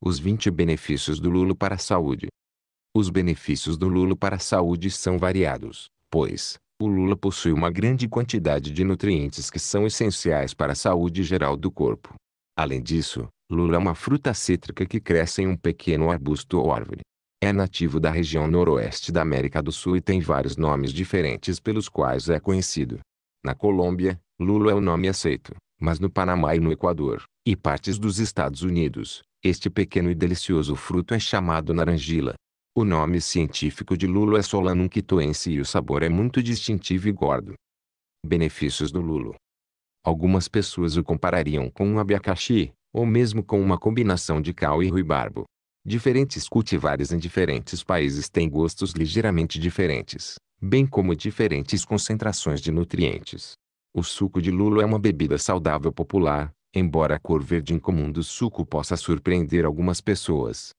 Os 20 benefícios do lulo para a saúde. Os benefícios do lulo para a saúde são variados, pois, o lula possui uma grande quantidade de nutrientes que são essenciais para a saúde geral do corpo. Além disso, lula é uma fruta cítrica que cresce em um pequeno arbusto ou árvore. É nativo da região noroeste da América do Sul e tem vários nomes diferentes pelos quais é conhecido. Na Colômbia, lula é o nome aceito, mas no Panamá e no Equador, e partes dos Estados Unidos, este pequeno e delicioso fruto é chamado narangila. O nome científico de lulo é Solanum quitoense e o sabor é muito distintivo e gordo. Benefícios do lulo. Algumas pessoas o comparariam com um abacaxi, ou mesmo com uma combinação de cal e ruibarbo. Diferentes cultivares em diferentes países têm gostos ligeiramente diferentes, bem como diferentes concentrações de nutrientes. O suco de lulo é uma bebida saudável popular, embora a cor verde incomum do suco possa surpreender algumas pessoas.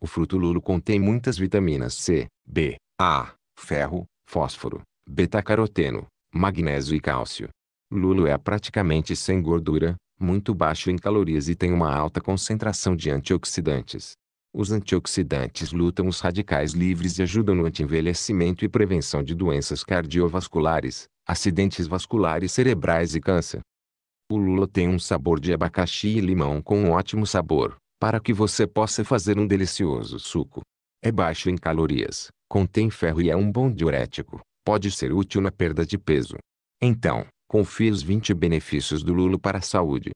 O fruto lulo contém muitas vitaminas C, B, A, ferro, fósforo, beta-caroteno, magnésio e cálcio. Lulo é praticamente sem gordura, muito baixo em calorias e tem uma alta concentração de antioxidantes. Os antioxidantes lutam os radicais livres e ajudam no anti-envelhecimento e prevenção de doenças cardiovasculares, acidentes vasculares cerebrais e câncer. O lula tem um sabor de abacaxi e limão com um ótimo sabor, para que você possa fazer um delicioso suco. É baixo em calorias, contém ferro e é um bom diurético. Pode ser útil na perda de peso. Então, confie os 20 benefícios do lulo para a saúde.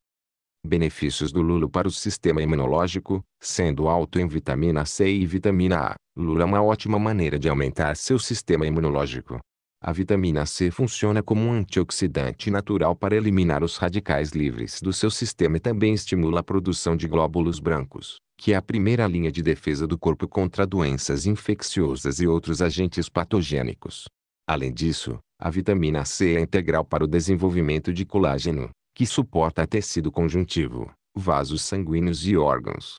Benefícios do lulo para o sistema imunológico, sendo alto em vitamina C e vitamina A. Lula é uma ótima maneira de aumentar seu sistema imunológico. A vitamina C funciona como um antioxidante natural para eliminar os radicais livres do seu sistema e também estimula a produção de glóbulos brancos, que é a primeira linha de defesa do corpo contra doenças infecciosas e outros agentes patogênicos. Além disso, a vitamina C é integral para o desenvolvimento de colágeno, que suporta tecido conjuntivo, vasos sanguíneos e órgãos.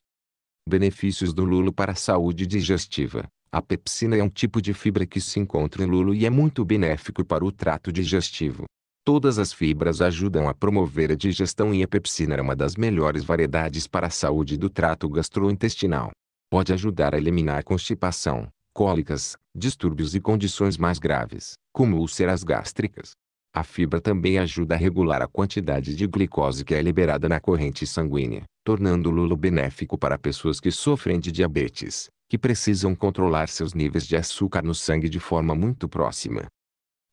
Benefícios do lulo para a saúde digestiva. A pepsina é um tipo de fibra que se encontra em lulo e é muito benéfico para o trato digestivo. Todas as fibras ajudam a promover a digestão e a pepsina é uma das melhores variedades para a saúde do trato gastrointestinal. Pode ajudar a eliminar constipação, cólicas, distúrbios e condições mais graves, como úlceras gástricas. A fibra também ajuda a regular a quantidade de glicose que é liberada na corrente sanguínea, tornando o lulo benéfico para pessoas que sofrem de diabetes, que precisam controlar seus níveis de açúcar no sangue de forma muito próxima.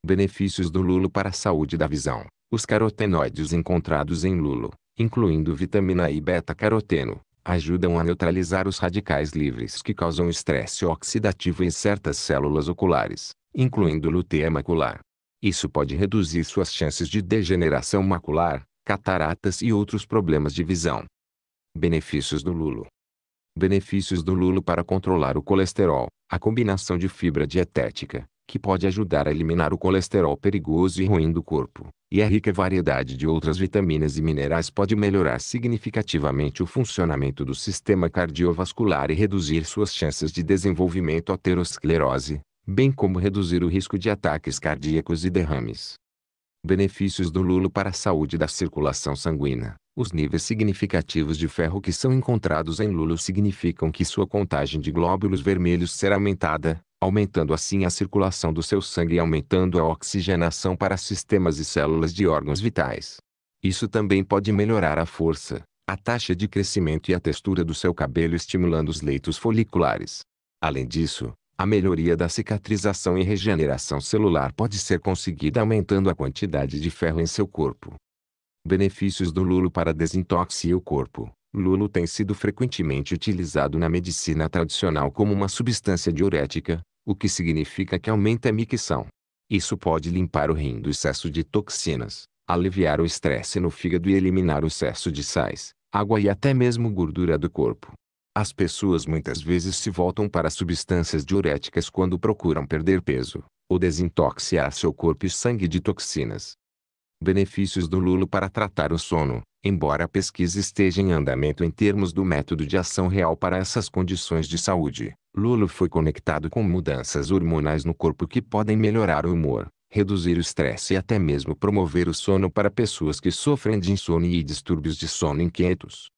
Benefícios do lulo para a saúde da visão. Os carotenoides encontrados em lulo, incluindo vitamina e beta-caroteno, ajudam a neutralizar os radicais livres que causam estresse oxidativo em certas células oculares, incluindo o luteia macular. Isso pode reduzir suas chances de degeneração macular, cataratas e outros problemas de visão. Benefícios do lulo. Benefícios do lulo para controlar o colesterol. A combinação de fibra dietética, que pode ajudar a eliminar o colesterol perigoso e ruim do corpo, e a rica variedade de outras vitaminas e minerais pode melhorar significativamente o funcionamento do sistema cardiovascular e reduzir suas chances de desenvolvimento aterosclerose, bem como reduzir o risco de ataques cardíacos e derrames. Benefícios do lulo para a saúde da circulação sanguínea. Os níveis significativos de ferro que são encontrados em Lulo significam que sua contagem de glóbulos vermelhos será aumentada, aumentando assim a circulação do seu sangue e aumentando a oxigenação para sistemas e células de órgãos vitais. Isso também pode melhorar a força, a taxa de crescimento e a textura do seu cabelo estimulando os leitos foliculares. Além disso, a melhoria da cicatrização e regeneração celular pode ser conseguida aumentando a quantidade de ferro em seu corpo. Benefícios do lulo para desintoxi o corpo. Lulo tem sido frequentemente utilizado na medicina tradicional como uma substância diurética, o que significa que aumenta a micção. Isso pode limpar o rim do excesso de toxinas, aliviar o estresse no fígado e eliminar o excesso de sais, água e até mesmo gordura do corpo. As pessoas muitas vezes se voltam para substâncias diuréticas quando procuram perder peso, ou desintoxicar seu corpo e sangue de toxinas benefícios do lulo para tratar o sono, embora a pesquisa esteja em andamento em termos do método de ação real para essas condições de saúde. Lulo foi conectado com mudanças hormonais no corpo que podem melhorar o humor, reduzir o estresse e até mesmo promover o sono para pessoas que sofrem de insônia e distúrbios de sono inquietos.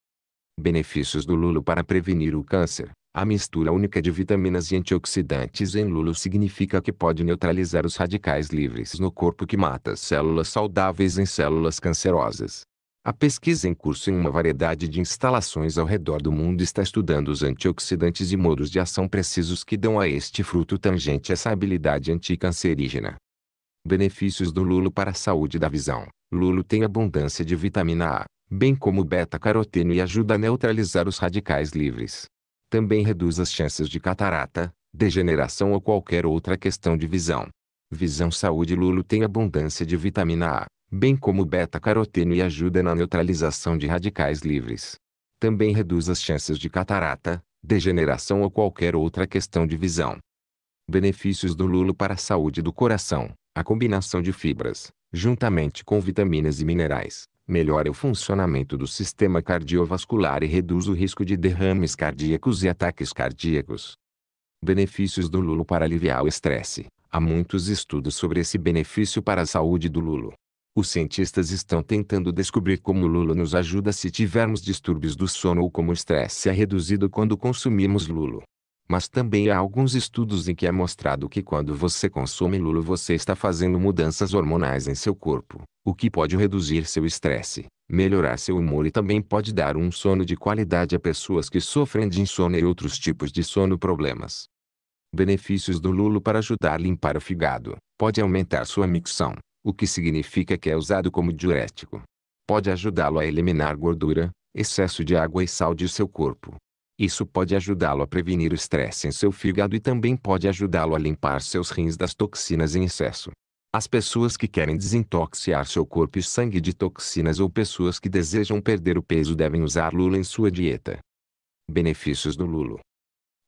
Benefícios do lulo para prevenir o câncer. A mistura única de vitaminas e antioxidantes em lulo significa que pode neutralizar os radicais livres no corpo que mata células saudáveis em células cancerosas. A pesquisa em curso em uma variedade de instalações ao redor do mundo está estudando os antioxidantes e modos de ação precisos que dão a este fruto tangente essa habilidade anticancerígena. Benefícios do lulo para a saúde da visão. Lulo tem abundância de vitamina A, bem como beta-caroteno e ajuda a neutralizar os radicais livres também reduz as chances de catarata, degeneração ou qualquer outra questão de visão. Visão Saúde Lulo tem abundância de vitamina A, bem como beta-caroteno e ajuda na neutralização de radicais livres. Também reduz as chances de catarata, degeneração ou qualquer outra questão de visão. Benefícios do lulo para a saúde do coração. A combinação de fibras, juntamente com vitaminas e minerais, melhora o funcionamento do sistema cardiovascular e reduz o risco de derrames cardíacos e ataques cardíacos. Benefícios do lulo para aliviar o estresse. Há muitos estudos sobre esse benefício para a saúde do lulo. Os cientistas estão tentando descobrir como o lulo nos ajuda se tivermos distúrbios do sono ou como o estresse é reduzido quando consumimos lulo. Mas também há alguns estudos em que é mostrado que quando você consome lulo você está fazendo mudanças hormonais em seu corpo, o que pode reduzir seu estresse, melhorar seu humor e também pode dar um sono de qualidade a pessoas que sofrem de insônia e outros tipos de sono problemas. Benefícios do lulo para ajudar a limpar o fígado. Pode aumentar sua micção, o que significa que é usado como diurético. Pode ajudá-lo a eliminar gordura, excesso de água e sal de seu corpo, isso pode ajudá-lo a prevenir o estresse em seu fígado e também pode ajudá-lo a limpar seus rins das toxinas em excesso. As pessoas que querem desintoxicar seu corpo e sangue de toxinas ou pessoas que desejam perder o peso devem usar lula em sua dieta. Benefícios do lulo.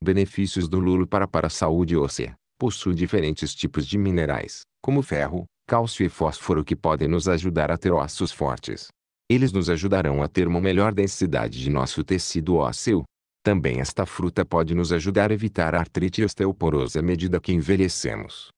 Benefícios do lulo para, para a saúde óssea. Possui diferentes tipos de minerais, como ferro, cálcio e fósforo que podem nos ajudar a ter ossos fortes. Eles nos ajudarão a ter uma melhor densidade de nosso tecido ósseo, também esta fruta pode nos ajudar a evitar a artrite osteoporose à medida que envelhecemos.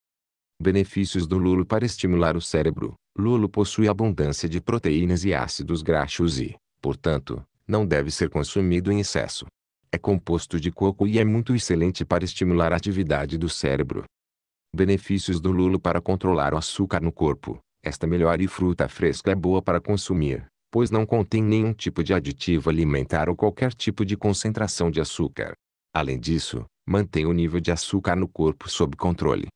Benefícios do lulo para estimular o cérebro. Lulo possui abundância de proteínas e ácidos graxos e, portanto, não deve ser consumido em excesso. É composto de coco e é muito excelente para estimular a atividade do cérebro. Benefícios do lulo para controlar o açúcar no corpo. Esta melhor e fruta fresca é boa para consumir, pois não contém nenhum tipo de aditivo alimentar ou qualquer tipo de concentração de açúcar. Além disso, mantém o nível de açúcar no corpo sob controle.